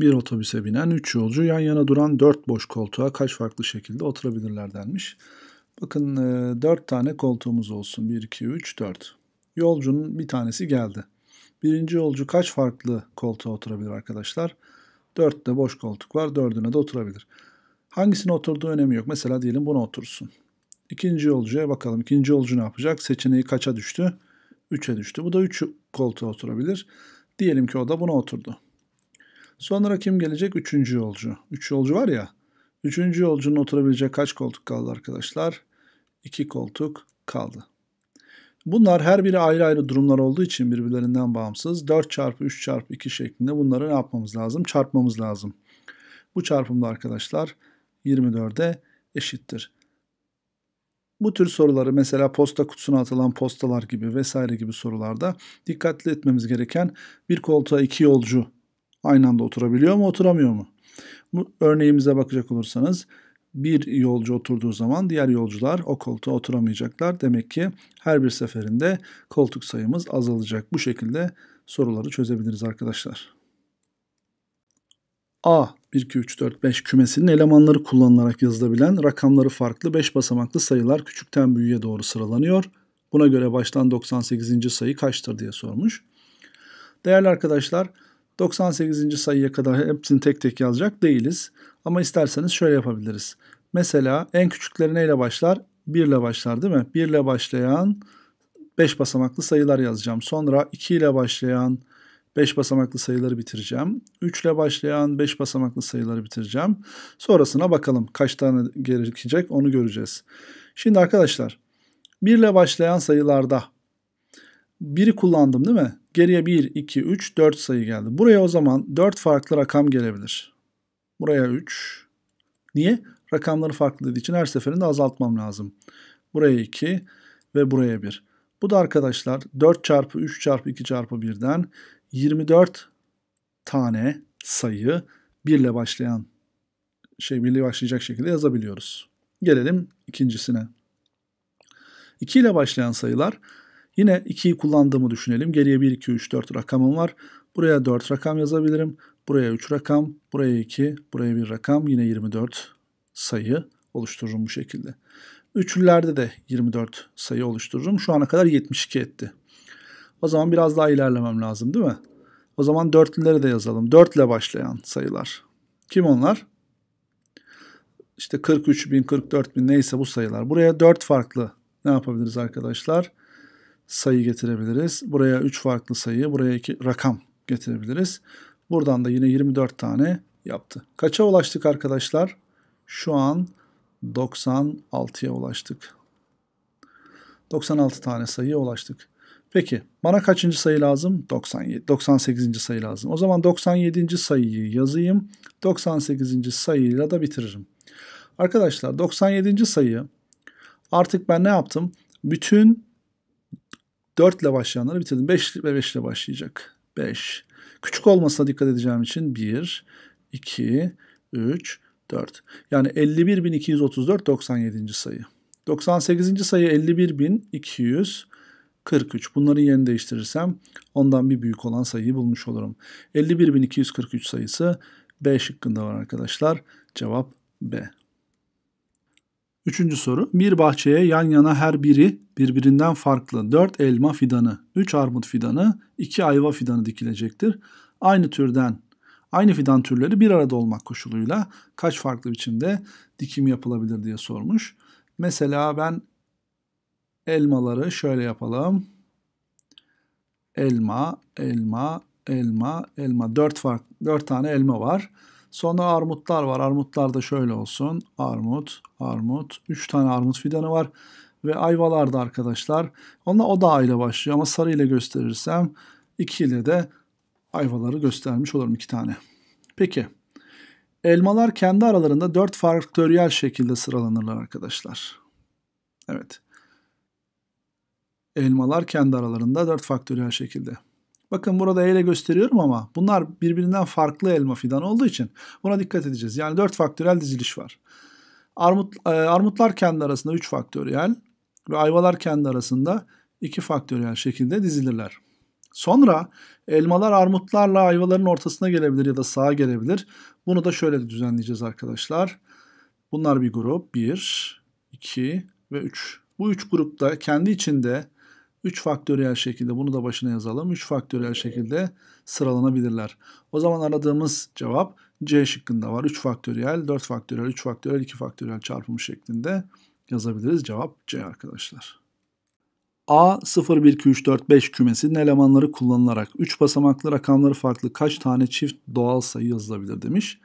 Bir otobüse binen 3 yolcu yan yana duran 4 boş koltuğa kaç farklı şekilde oturabilirler denmiş. Bakın 4 e, tane koltuğumuz olsun. 1, 2, 3, 4. Yolcunun bir tanesi geldi. Birinci yolcu kaç farklı koltuğa oturabilir arkadaşlar? 4 de boş koltuk var. 4'üne de oturabilir. Hangisine oturduğu önemi yok. Mesela diyelim buna otursun. İkinci yolcuya bakalım. İkinci yolcu ne yapacak? Seçeneği kaça düştü? 3'e düştü. Bu da 3 koltuğa oturabilir. Diyelim ki o da buna oturdu. Sonra kim gelecek? Üçüncü yolcu. Üç yolcu var ya. Üçüncü yolcunun oturabilecek kaç koltuk kaldı arkadaşlar? İki koltuk kaldı. Bunlar her biri ayrı ayrı durumlar olduğu için birbirlerinden bağımsız. 4 çarpı 3 çarpı 2 şeklinde bunları ne yapmamız lazım? Çarpmamız lazım. Bu çarpımda arkadaşlar 24'e eşittir. Bu tür soruları mesela posta kutusuna atılan postalar gibi vesaire gibi sorularda dikkatli etmemiz gereken bir koltuğa iki yolcu Aynı anda oturabiliyor mu oturamıyor mu? Bu örneğimize bakacak olursanız bir yolcu oturduğu zaman diğer yolcular o koltuğa oturamayacaklar. Demek ki her bir seferinde koltuk sayımız azalacak. Bu şekilde soruları çözebiliriz arkadaşlar. A 1, 2, 3, 4, 5 kümesinin elemanları kullanılarak yazılabilen rakamları farklı 5 basamaklı sayılar küçükten büyüğe doğru sıralanıyor. Buna göre baştan 98. sayı kaçtır diye sormuş. Değerli arkadaşlar, 98. sayıya kadar hepsini tek tek yazacak değiliz. Ama isterseniz şöyle yapabiliriz. Mesela en küçükleri neyle başlar? 1 ile başlar değil mi? 1 ile başlayan 5 basamaklı sayılar yazacağım. Sonra 2 ile başlayan 5 basamaklı sayıları bitireceğim. 3 ile başlayan 5 basamaklı sayıları bitireceğim. Sonrasına bakalım kaç tane gerekecek onu göreceğiz. Şimdi arkadaşlar 1 ile başlayan sayılarda 1'i kullandım değil mi? Geriye 1, 2, 3, 4 sayı geldi. Buraya o zaman 4 farklı rakam gelebilir. Buraya 3. Niye? Rakamları farklı dediği için her seferinde azaltmam lazım. Buraya 2 ve buraya 1. Bu da arkadaşlar 4 çarpı 3 çarpı 2 çarpı 1'den 24 tane sayı 1 ile başlayan şey 1 ile başlayacak şekilde yazabiliyoruz. Gelelim ikincisine. 2 ile başlayan sayılar Yine 2'yi kullandığımı düşünelim. Geriye 1, 2, 3, 4 rakamım var. Buraya 4 rakam yazabilirim. Buraya 3 rakam, buraya 2, buraya 1 rakam. Yine 24 sayı oluştururum bu şekilde. Üçlülerde de 24 sayı oluştururum. Şu ana kadar 72 etti. O zaman biraz daha ilerlemem lazım değil mi? O zaman dörtlüleri de yazalım. 4 ile başlayan sayılar. Kim onlar? İşte 43 bin, 44 bin neyse bu sayılar. Buraya 4 farklı ne yapabiliriz arkadaşlar? Arkadaşlar sayı getirebiliriz. Buraya 3 farklı sayı, buraya 2 rakam getirebiliriz. Buradan da yine 24 tane yaptı. Kaça ulaştık arkadaşlar? Şu an 96'ya ulaştık. 96 tane sayıya ulaştık. Peki bana kaçıncı sayı lazım? 97, 98. sayı lazım. O zaman 97. sayıyı yazayım. 98. sayıyla da bitiririm. Arkadaşlar 97. sayı artık ben ne yaptım? Bütün 4 ile başlayanları bitirdim. 5 ve 5 ile başlayacak. 5. Küçük olmasına dikkat edeceğim için 1, 2, 3, 4. Yani 51.234 97. sayı. 98. sayı 51.243. Bunların yerini değiştirirsem ondan bir büyük olan sayıyı bulmuş olurum. 51.243 sayısı B şıkkında var arkadaşlar. Cevap B. Üçüncü soru. Bir bahçeye yan yana her biri birbirinden farklı 4 elma fidanı, 3 armut fidanı, 2 ayva fidanı dikilecektir. Aynı türden, aynı fidan türleri bir arada olmak koşuluyla kaç farklı biçimde dikim yapılabilir diye sormuş. Mesela ben elmaları şöyle yapalım. Elma, elma, elma, elma. 4 farklı 4 tane elma var. Sonra armutlar var. Armutlar da şöyle olsun. Armut, armut. 3 tane armut fidanı var. Ve ayvalar da arkadaşlar. Onunla o da A ile başlıyor ama sarı ile gösterirsem 2 ile de ayvaları göstermiş olurum 2 tane. Peki. Elmalar kendi aralarında 4 faktöriyel şekilde sıralanırlar arkadaşlar. Evet. Elmalar kendi aralarında 4 faktöriyel şekilde. Bakın burada ile gösteriyorum ama bunlar birbirinden farklı elma fidan olduğu için buna dikkat edeceğiz. Yani 4 faktörel diziliş var. Armut, e, armutlar kendi arasında 3 faktöriyel ve ayvalar kendi arasında 2 faktöriyel şekilde dizilirler. Sonra elmalar armutlarla ayvaların ortasına gelebilir ya da sağa gelebilir. Bunu da şöyle düzenleyeceğiz arkadaşlar. Bunlar bir grup 1, 2 ve 3. Bu üç grupta kendi içinde 3 faktöriyel şekilde bunu da başına yazalım. 3 faktöriyel şekilde sıralanabilirler. O zaman aradığımız cevap C şıkkında var. 3 faktöriyel, 4 faktöriyel, 3 faktöriyel, 2 faktöriyel çarpımı şeklinde yazabiliriz. Cevap C arkadaşlar. A 0 1 2 3 4 5 kümesinin elemanları kullanılarak 3 basamaklı rakamları farklı kaç tane çift doğal sayı yazılabilir demiş.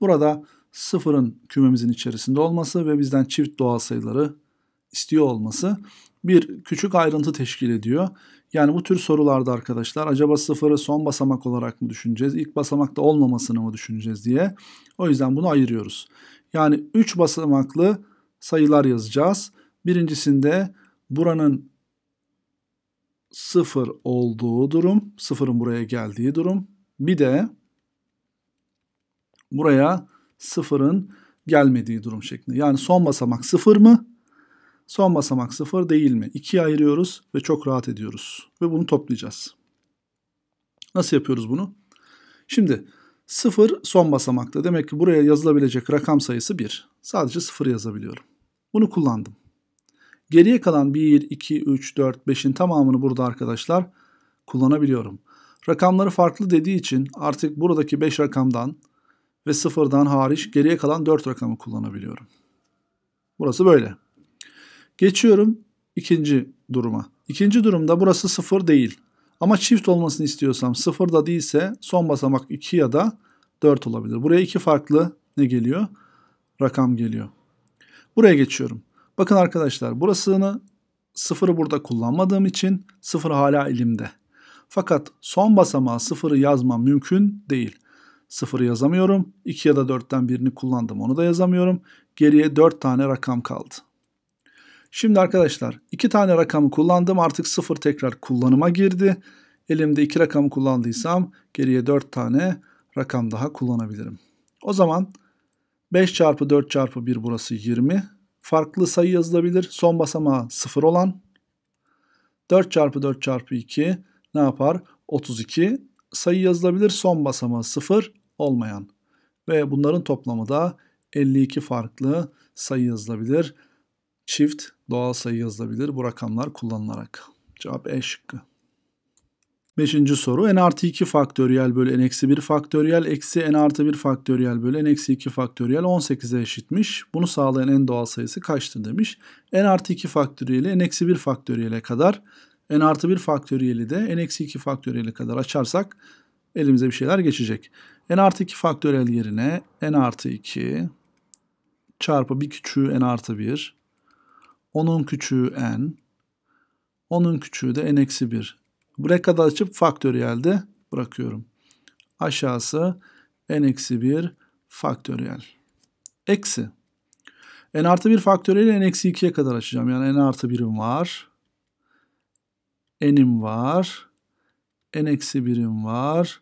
Burada sıfırın kümemizin içerisinde olması ve bizden çift doğal sayıları istiyor olması bir küçük ayrıntı teşkil ediyor. Yani bu tür sorularda arkadaşlar acaba sıfırı son basamak olarak mı düşüneceğiz? İlk basamakta olmamasını mı düşüneceğiz diye. O yüzden bunu ayırıyoruz. Yani 3 basamaklı sayılar yazacağız. Birincisinde buranın sıfır olduğu durum, sıfırın buraya geldiği durum. Bir de buraya sıfırın gelmediği durum şeklinde. Yani son basamak sıfır mı? Son basamak sıfır değil mi? İkiye ayırıyoruz ve çok rahat ediyoruz. Ve bunu toplayacağız. Nasıl yapıyoruz bunu? Şimdi sıfır son basamakta. Demek ki buraya yazılabilecek rakam sayısı 1. Sadece sıfır yazabiliyorum. Bunu kullandım. Geriye kalan 1, 2, 3, 4, 5'in tamamını burada arkadaşlar kullanabiliyorum. Rakamları farklı dediği için artık buradaki 5 rakamdan ve sıfırdan hariç geriye kalan 4 rakamı kullanabiliyorum. Burası böyle. Geçiyorum ikinci duruma. İkinci durumda burası sıfır değil. Ama çift olmasını istiyorsam sıfır da değilse son basamak 2 ya da 4 olabilir. Buraya iki farklı ne geliyor? Rakam geliyor. Buraya geçiyorum. Bakın arkadaşlar burasını sıfırı burada kullanmadığım için sıfır hala elimde. Fakat son basamağa sıfırı yazmam mümkün değil. Sıfırı yazamıyorum. 2 ya da 4'ten birini kullandım onu da yazamıyorum. Geriye 4 tane rakam kaldı. Şimdi arkadaşlar iki tane rakamı kullandım. Artık sıfır tekrar kullanıma girdi. Elimde iki rakamı kullandıysam geriye dört tane rakam daha kullanabilirim. O zaman 5 çarpı 4 çarpı 1 burası 20. Farklı sayı yazılabilir. Son basamağı 0 olan. 4 çarpı 4 çarpı 2 ne yapar? 32 sayı yazılabilir. Son basamağı 0 olmayan. Ve bunların toplamı da 52 farklı sayı yazılabilir. Çift doğal sayı yazılabilir bu rakamlar kullanılarak. Cevap E şıkkı. Beşinci soru n artı 2 faktöriyel bölü n eksi 1 faktöriyel eksi n artı 1 faktöriyel bölü n eksi 2 faktöriyel 18'e eşitmiş. Bunu sağlayan en doğal sayısı kaçtır demiş. n artı 2 faktöriyeli n eksi 1 faktöriyele kadar n artı 1 faktöriyeli de n eksi 2 faktöriyeli kadar açarsak elimize bir şeyler geçecek. n artı 2 faktöriyel yerine n artı 2 çarpı bir küçüğü n artı 1 10'un küçüğü n. 10'un küçüğü de n eksi 1. Buraya kadar açıp faktöriyelde bırakıyorum. Aşağısı n eksi 1 faktöriyel. Eksi. n artı 1 faktöriyel n eksi 2'ye kadar açacağım. Yani n artı 1'im var. n'im var. n eksi 1'im var.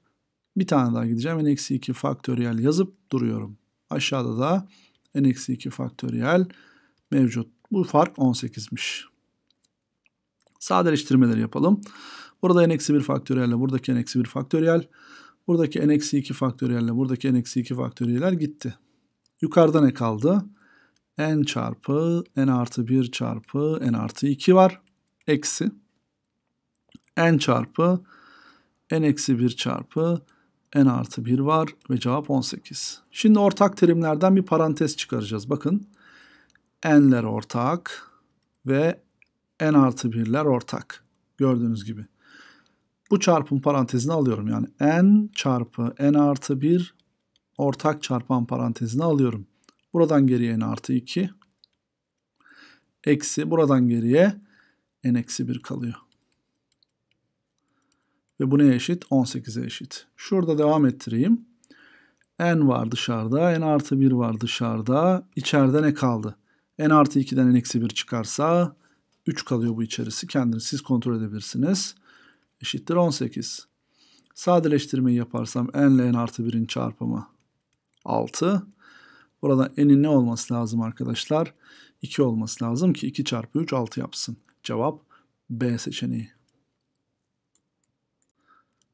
Bir tane daha gideceğim. n eksi 2 faktöriyel yazıp duruyorum. Aşağıda da n eksi 2 faktöriyel mevcut. Bu fark 18'miş. Sadeleştirmeleri yapalım. Burada n-1 faktöriyelle buradaki n-1 faktöriyel. Buradaki n-2 faktöriyelle buradaki n-2 faktöriyeller gitti. Yukarıda ne kaldı? n çarpı n artı 1 çarpı n artı 2 var. Eksi n çarpı n eksi 1 çarpı n artı 1 var ve cevap 18. Şimdi ortak terimlerden bir parantez çıkaracağız. Bakın n'ler ortak ve n artı 1'ler ortak. Gördüğünüz gibi. Bu çarpım parantezini alıyorum. Yani n çarpı n artı 1 ortak çarpan parantezini alıyorum. Buradan geriye n artı 2. Eksi buradan geriye n eksi 1 kalıyor. Ve bu neye eşit? 18'e eşit. Şurada devam ettireyim. n var dışarıda, n artı 1 var dışarıda. İçeride ne kaldı? n artı 2'den n eksi 1 çıkarsa 3 kalıyor bu içerisi. Kendini siz kontrol edebilirsiniz. Eşittir 18. Sadeleştirmeyi yaparsam n ile n artı 1'in çarpımı 6. Burada n'in ne olması lazım arkadaşlar? 2 olması lazım ki 2 çarpı 3 6 yapsın. Cevap B seçeneği.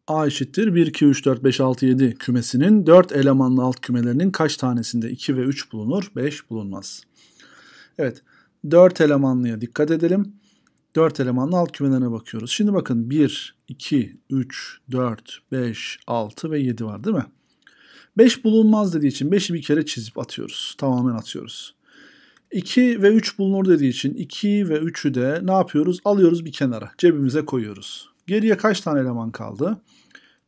A eşittir 1, 2, 3, 4, 5, 6, 7 kümesinin 4 elemanlı alt kümelerinin kaç tanesinde 2 ve 3 bulunur, 5 bulunmaz. Evet 4 elemanlıya dikkat edelim. 4 elemanlı alt kümelerine bakıyoruz. Şimdi bakın 1, 2, 3, 4, 5, 6 ve 7 var değil mi? 5 bulunmaz dediği için 5'i bir kere çizip atıyoruz. Tamamen atıyoruz. 2 ve 3 bulunur dediği için 2 ve 3'ü de ne yapıyoruz? Alıyoruz bir kenara. Cebimize koyuyoruz. Geriye kaç tane eleman kaldı?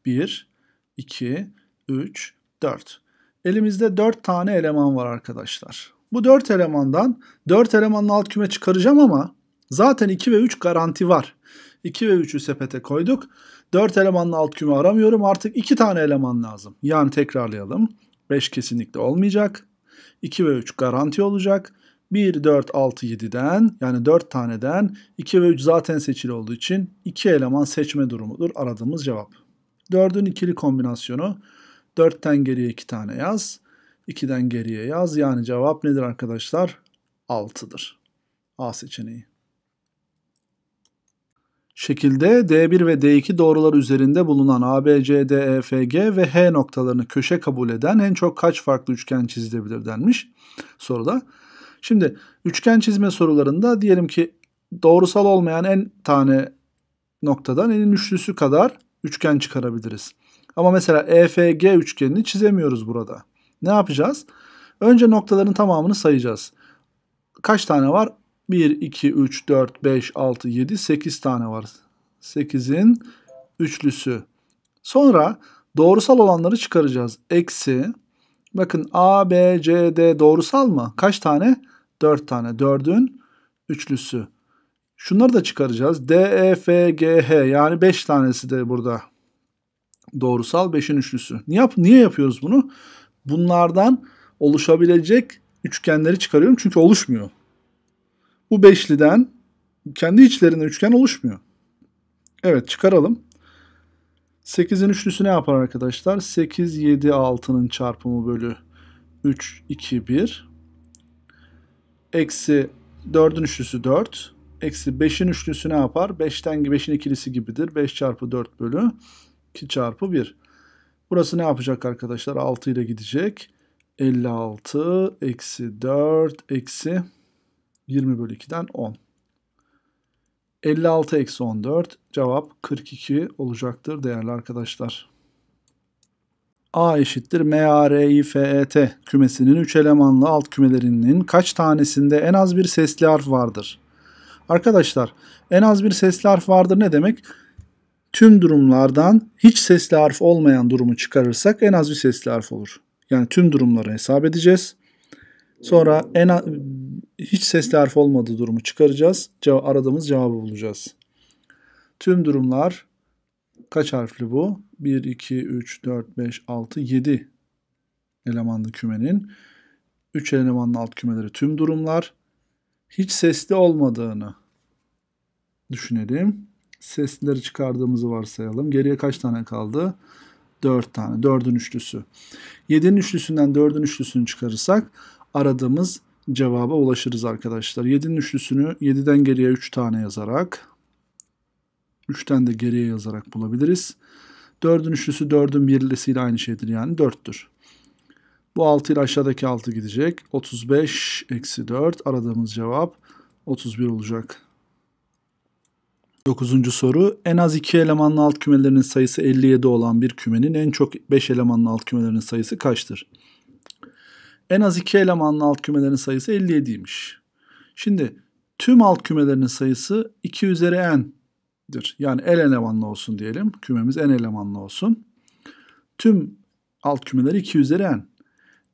1, 2, 3, 4. Elimizde 4 tane eleman var arkadaşlar. Bu 4 elemandan 4 elemanın alt küme çıkaracağım ama zaten 2 ve 3 garanti var. 2 ve 3'ü sepete koyduk. 4 elemanla alt küme aramıyorum. Artık 2 tane eleman lazım. Yani tekrarlayalım. 5 kesinlikle olmayacak. 2 ve 3 garanti olacak. 1, 4, 6, 7'den yani 4 taneden 2 ve 3 zaten seçili olduğu için 2 eleman seçme durumudur aradığımız cevap. 4'ün ikili kombinasyonu 4'ten geriye 2 tane yaz. 2'den geriye yaz. Yani cevap nedir arkadaşlar? 6'dır. A seçeneği. Şekilde D1 ve D2 doğrular üzerinde bulunan A, B, C, D, E, F, G ve H noktalarını köşe kabul eden en çok kaç farklı üçgen çizilebilir denmiş soruda. Şimdi üçgen çizme sorularında diyelim ki doğrusal olmayan en tane noktadan enin üçlüsü kadar üçgen çıkarabiliriz. Ama mesela EFG üçgenini çizemiyoruz burada. Ne yapacağız? Önce noktaların tamamını sayacağız. Kaç tane var? 1, 2, 3, 4, 5, 6, 7, 8 tane var. 8'in üçlüsü. Sonra doğrusal olanları çıkaracağız. Eksi. Bakın A, B, C, D doğrusal mı? Kaç tane? 4 tane. 4'ün üçlüsü. Şunları da çıkaracağız. D, E, F, G, H yani 5 tanesi de burada. Doğrusal 5'in üçlüsü. Niye, niye yapıyoruz bunu? bunlardan oluşabilecek üçgenleri çıkarıyorum. Çünkü oluşmuyor. Bu beşliden kendi içlerinde üçgen oluşmuyor. Evet çıkaralım. 8'in üçlüsü ne yapar arkadaşlar? 8, 7, 6'nın çarpımı bölü 3, 2, 1. Eksi 4'ün üçlüsü 4. Eksi 5'in üçlüsü ne yapar? 5'ten 5'in ikilisi gibidir. 5 çarpı 4 bölü 2 çarpı 1. Burası ne yapacak arkadaşlar? 6 ile gidecek. 56 eksi 4 eksi 20 bölü 2'den 10. 56 eksi 14 cevap 42 olacaktır değerli arkadaşlar. A eşittir M A R F E T kümesinin 3 elemanlı alt kümelerinin kaç tanesinde en az bir sesli harf vardır? Arkadaşlar en az bir sesli harf vardır ne demek? tüm durumlardan hiç sesli harf olmayan durumu çıkarırsak en az bir sesli harf olur. Yani tüm durumları hesap edeceğiz. Sonra en hiç sesli harf olmadığı durumu çıkaracağız. Cevap, aradığımız cevabı bulacağız. Tüm durumlar kaç harfli bu? 1, 2, 3, 4, 5, 6, 7 elemanlı kümenin. 3 elemanlı alt kümeleri tüm durumlar. Hiç sesli olmadığını düşünelim sesleri çıkardığımızı varsayalım. Geriye kaç tane kaldı? 4 tane. 4'ün üçlüsü. 7'nin üçlüsünden 4'ün üçlüsünü çıkarırsak aradığımız cevaba ulaşırız arkadaşlar. 7'nin üçlüsünü 7'den geriye 3 tane yazarak 3'ten de geriye yazarak bulabiliriz. 4'ün üçlüsü 4'ün birlisiyle aynı şeydir yani 4'tür. Bu 6 ile aşağıdaki 6 gidecek. 35 eksi 4 aradığımız cevap 31 olacak. Dokuzuncu soru. En az iki elemanlı alt kümelerinin sayısı 57 olan bir kümenin en çok 5 elemanlı alt kümelerinin sayısı kaçtır? En az iki elemanlı alt kümelerinin sayısı 57'ymiş. Şimdi tüm alt kümelerinin sayısı 2 üzeri n'dir. Yani el elemanlı olsun diyelim. Kümemiz n elemanlı olsun. Tüm alt kümeleri 2 üzeri n.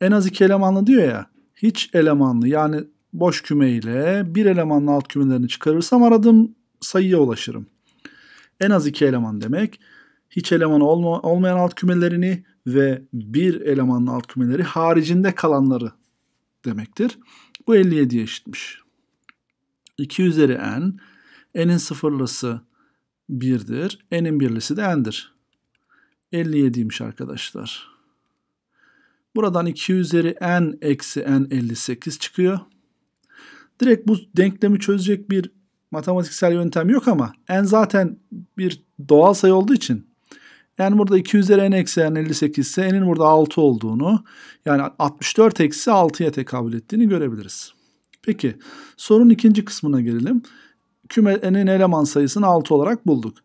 En az iki elemanlı diyor ya. Hiç elemanlı yani boş küme ile bir elemanlı alt kümelerini çıkarırsam aradığım sayıya ulaşırım. En az iki eleman demek. Hiç eleman olma, olmayan alt kümelerini ve bir elemanlı alt kümeleri haricinde kalanları demektir. Bu 57'ye eşitmiş. 2 üzeri n, n'in sıfırlısı 1'dir, n'in birlisi de n'dir. 57'ymiş arkadaşlar. Buradan 2 üzeri n eksi n 58 çıkıyor. Direkt bu denklemi çözecek bir matematiksel yöntem yok ama n zaten bir doğal sayı olduğu için n burada 2 üzeri n eksi n 58 ise n'in burada 6 olduğunu yani 64 eksi 6'ya tekabül ettiğini görebiliriz. Peki sorunun ikinci kısmına gelelim. Küme n'in eleman sayısını 6 olarak bulduk.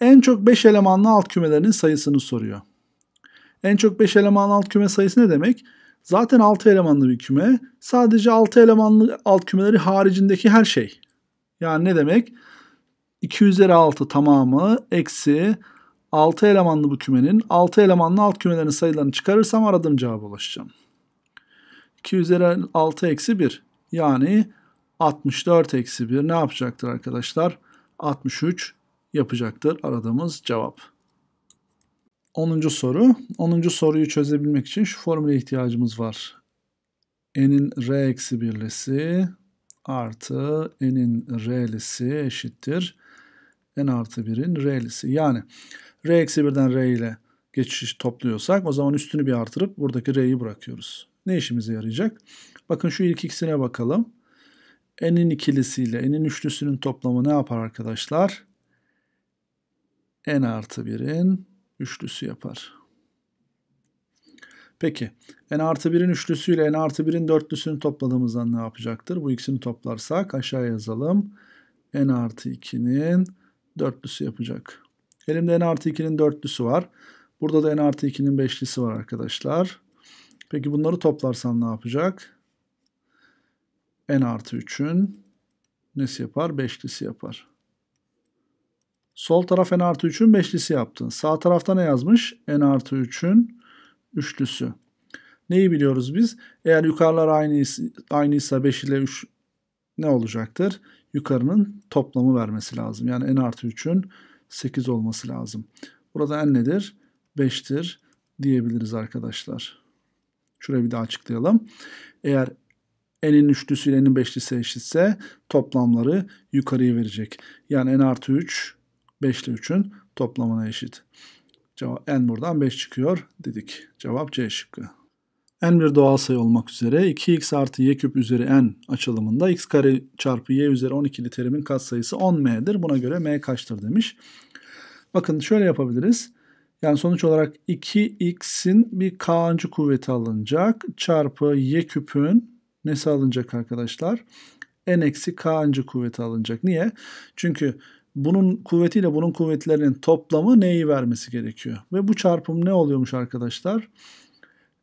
En çok 5 elemanlı alt kümelerinin sayısını soruyor. En çok 5 elemanlı alt küme sayısı ne demek? Zaten 6 elemanlı bir küme. Sadece 6 elemanlı alt kümeleri haricindeki her şey. Yani ne demek? 2 üzeri 6 tamamı eksi 6 elemanlı bu kümenin 6 elemanlı alt kümelerin sayılarını çıkarırsam aradığım cevaba ulaşacağım. 2 üzeri 6 eksi 1 yani 64 eksi 1 ne yapacaktır arkadaşlar? 63 yapacaktır aradığımız cevap. 10. soru. 10. soruyu çözebilmek için şu formüle ihtiyacımız var. n'in r eksi birlesi artı n'in r'lisi eşittir. n artı 1'in r'lisi. Yani r eksi 1'den r ile geçiş topluyorsak o zaman üstünü bir artırıp buradaki r'yi bırakıyoruz. Ne işimize yarayacak? Bakın şu ilk ikisine bakalım. n'in ikilisiyle n'in üçlüsünün toplamı ne yapar arkadaşlar? n artı 1'in üçlüsü yapar. Peki n artı 1'in üçlüsüyle n artı 1'in dörtlüsünü topladığımızdan ne yapacaktır? Bu ikisini toplarsak aşağı yazalım. n artı 2'nin dörtlüsü yapacak. Elimde n artı 2'nin dörtlüsü var. Burada da n artı 2'nin beşlisi var arkadaşlar. Peki bunları toplarsam ne yapacak? n artı 3'ün nesi yapar? Beşlisi yapar. Sol taraf n artı 3'ün beşlisi yaptı. Sağ tarafta ne yazmış? n artı 3'ün üçlüsü. Neyi biliyoruz biz? Eğer yukarılar aynı, aynıysa 5 ile 3 ne olacaktır? Yukarının toplamı vermesi lazım. Yani n artı 3'ün 8 olması lazım. Burada n nedir? 5'tir diyebiliriz arkadaşlar. Şurayı bir daha açıklayalım. Eğer n'in üçlüsü ile n'in beşlisi eşitse toplamları yukarıya verecek. Yani n artı 3 5 ile 3'ün toplamına eşit. Cevap n buradan 5 çıkıyor dedik. Cevap C şıkkı. n bir doğal sayı olmak üzere 2x artı y küp üzeri n açılımında x kare çarpı y üzeri 12'li terimin katsayısı 10m'dir. Buna göre m kaçtır demiş. Bakın şöyle yapabiliriz. Yani sonuç olarak 2x'in bir k'ıncı kuvveti alınacak. Çarpı y küpün nesi alınacak arkadaşlar? n eksi k'ıncı kuvveti alınacak. Niye? Çünkü bunun kuvvetiyle bunun kuvvetlerinin toplamı neyi vermesi gerekiyor? Ve bu çarpım ne oluyormuş arkadaşlar?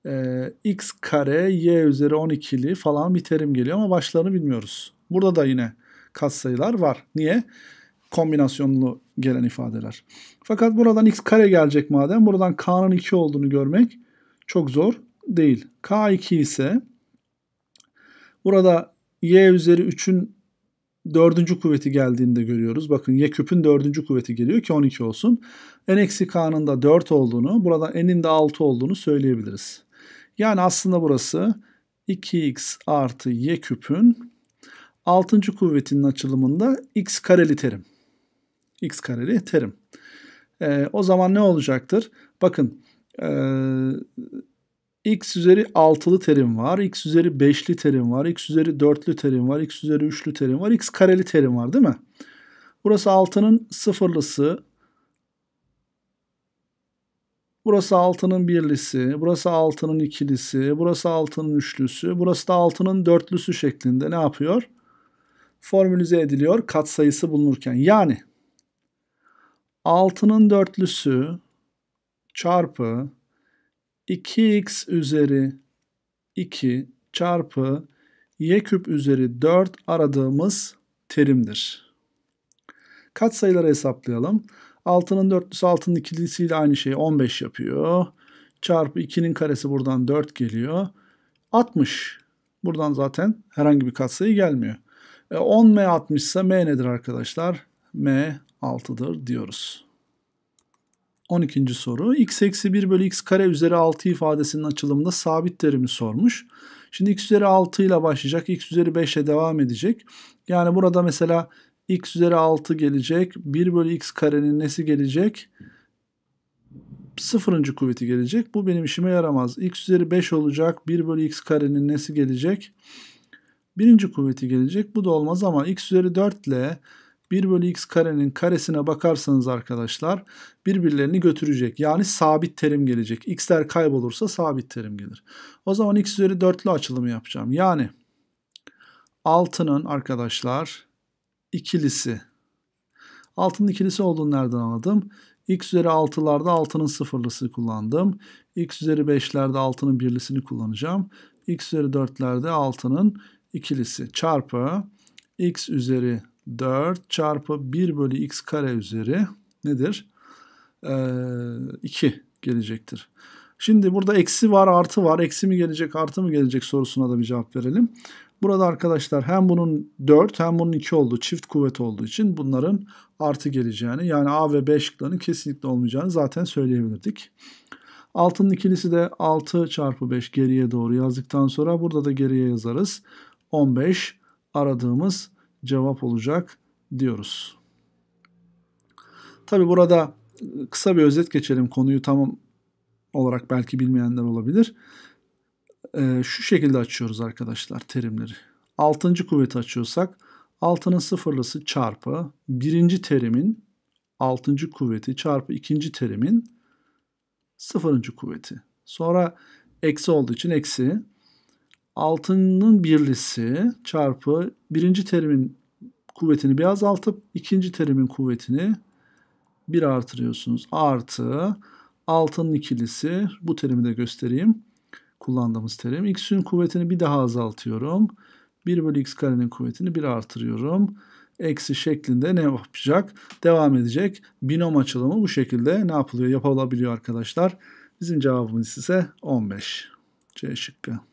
Ee, x kare y üzeri 12'li falan bir terim geliyor ama başlarını bilmiyoruz. Burada da yine katsayılar var. Niye? Kombinasyonlu gelen ifadeler. Fakat buradan x kare gelecek madem buradan k'nın 2 olduğunu görmek çok zor değil. k 2 ise burada y üzeri 3'ün dördüncü kuvveti geldiğinde görüyoruz. Bakın y küpün dördüncü kuvveti geliyor ki 12 olsun. n eksi k'nın da 4 olduğunu, burada n'in de 6 olduğunu söyleyebiliriz. Yani aslında burası 2x artı y küpün 6. kuvvetinin açılımında x kareli terim. x kareli terim. E, o zaman ne olacaktır? Bakın e, x üzeri 6'lı terim var, x üzeri 5'li terim var, x üzeri 4'lü terim var, x üzeri 3'lü terim var, x kareli terim var değil mi? Burası 6'nın sıfırlısı, burası 6'nın birlisi, burası 6'nın ikilisi, burası 6'nın üçlüsü, burası da 6'nın dörtlüsü şeklinde ne yapıyor? Formülize ediliyor katsayısı bulunurken. Yani 6'nın dörtlüsü çarpı 2x üzeri 2 çarpı y küp üzeri 4 aradığımız terimdir. Kat sayıları hesaplayalım. 6'nın 4'lüsü 6'nın ikilisiyle aynı şeyi 15 yapıyor. Çarpı 2'nin karesi buradan 4 geliyor. 60. Buradan zaten herhangi bir katsayı gelmiyor. E 10m 60 ise m nedir arkadaşlar? m 6'dır diyoruz. 12. soru. x eksi 1 bölü x kare üzeri 6 ifadesinin açılımında sabit terimi sormuş. Şimdi x üzeri 6 ile başlayacak. x üzeri 5 ile devam edecek. Yani burada mesela x üzeri 6 gelecek. 1 bölü x karenin nesi gelecek? Sıfırıncı kuvveti gelecek. Bu benim işime yaramaz. x üzeri 5 olacak. 1 bölü x karenin nesi gelecek? Birinci kuvveti gelecek. Bu da olmaz ama x üzeri 4 ile 1 bölü x karenin karesine bakarsanız arkadaşlar birbirlerini götürecek. Yani sabit terim gelecek. x'ler kaybolursa sabit terim gelir. O zaman x üzeri dörtlü açılımı yapacağım. Yani 6'nın arkadaşlar ikilisi. 6'nın ikilisi olduğunu nereden anladım? x üzeri 6'larda 6'nın sıfırlısı kullandım. x üzeri 5'lerde 6'nın birlisini kullanacağım. x üzeri 4'lerde 6'nın ikilisi çarpı x üzeri 4 çarpı 1 bölü x kare üzeri nedir? Ee, 2 gelecektir. Şimdi burada eksi var artı var. Eksi mi gelecek artı mı gelecek sorusuna da bir cevap verelim. Burada arkadaşlar hem bunun 4 hem bunun 2 olduğu çift kuvvet olduğu için bunların artı geleceğini yani A ve B şıklarının kesinlikle olmayacağını zaten söyleyebilirdik. Altının ikilisi de 6 çarpı 5 geriye doğru yazdıktan sonra burada da geriye yazarız. 15 aradığımız cevap olacak diyoruz. Tabi burada ıı, kısa bir özet geçelim. Konuyu tamam olarak belki bilmeyenler olabilir. Ee, şu şekilde açıyoruz arkadaşlar terimleri. Altıncı kuvveti açıyorsak altının sıfırlısı çarpı birinci terimin altıncı kuvveti çarpı ikinci terimin sıfırıncı kuvveti. Sonra eksi olduğu için eksi Altının birlisi çarpı birinci terimin kuvvetini bir azaltıp ikinci terimin kuvvetini bir artırıyorsunuz. Artı 6'nın ikilisi bu terimi de göstereyim. Kullandığımız terim. X'ün kuvvetini bir daha azaltıyorum. 1 bölü x karenin kuvvetini 1 artırıyorum. Eksi şeklinde ne yapacak? Devam edecek. Binom açılımı bu şekilde ne yapılıyor? yapabiliyor arkadaşlar. Bizim cevabımız ise 15. C şıkkı.